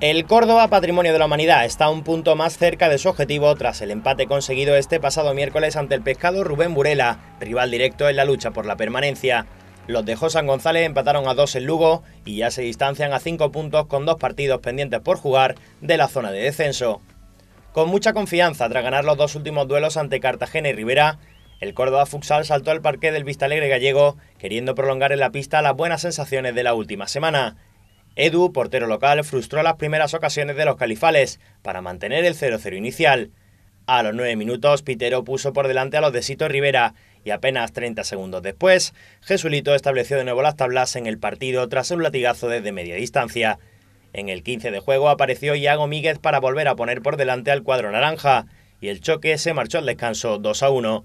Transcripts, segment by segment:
El Córdoba Patrimonio de la Humanidad está un punto más cerca de su objetivo tras el empate conseguido este pasado miércoles ante el pescado Rubén Burela, rival directo en la lucha por la permanencia. Los de José González empataron a dos en Lugo y ya se distancian a cinco puntos con dos partidos pendientes por jugar de la zona de descenso. Con mucha confianza tras ganar los dos últimos duelos ante Cartagena y Rivera, el Córdoba Futsal saltó al parque del Vistalegre gallego, queriendo prolongar en la pista las buenas sensaciones de la última semana. Edu, portero local, frustró las primeras ocasiones de los califales para mantener el 0-0 inicial. A los 9 minutos, Pitero puso por delante a los de Sito Rivera y apenas 30 segundos después, Jesulito estableció de nuevo las tablas en el partido tras un latigazo desde media distancia. En el 15 de juego apareció Iago Míguez para volver a poner por delante al cuadro naranja y el choque se marchó al descanso 2 1.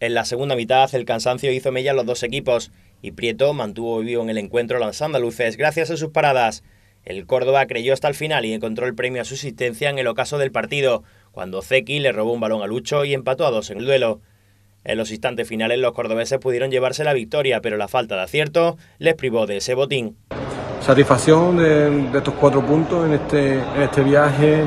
En la segunda mitad el cansancio hizo mella a los dos equipos y Prieto mantuvo vivo en el encuentro a luces gracias a sus paradas. El Córdoba creyó hasta el final y encontró el premio a su existencia en el ocaso del partido, cuando Zeki le robó un balón a Lucho y empató a dos en el duelo. En los instantes finales los cordobeses pudieron llevarse la victoria, pero la falta de acierto les privó de ese botín. Satisfacción de, estos cuatro puntos en este, este viaje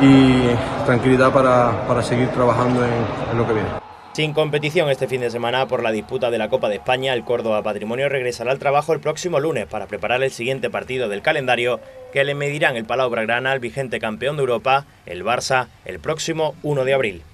y tranquilidad para, seguir trabajando en lo que viene. Sin competición este fin de semana por la disputa de la Copa de España, el Córdoba Patrimonio regresará al trabajo el próximo lunes para preparar el siguiente partido del calendario que le medirán el Palau Bragrana al vigente campeón de Europa, el Barça, el próximo 1 de abril.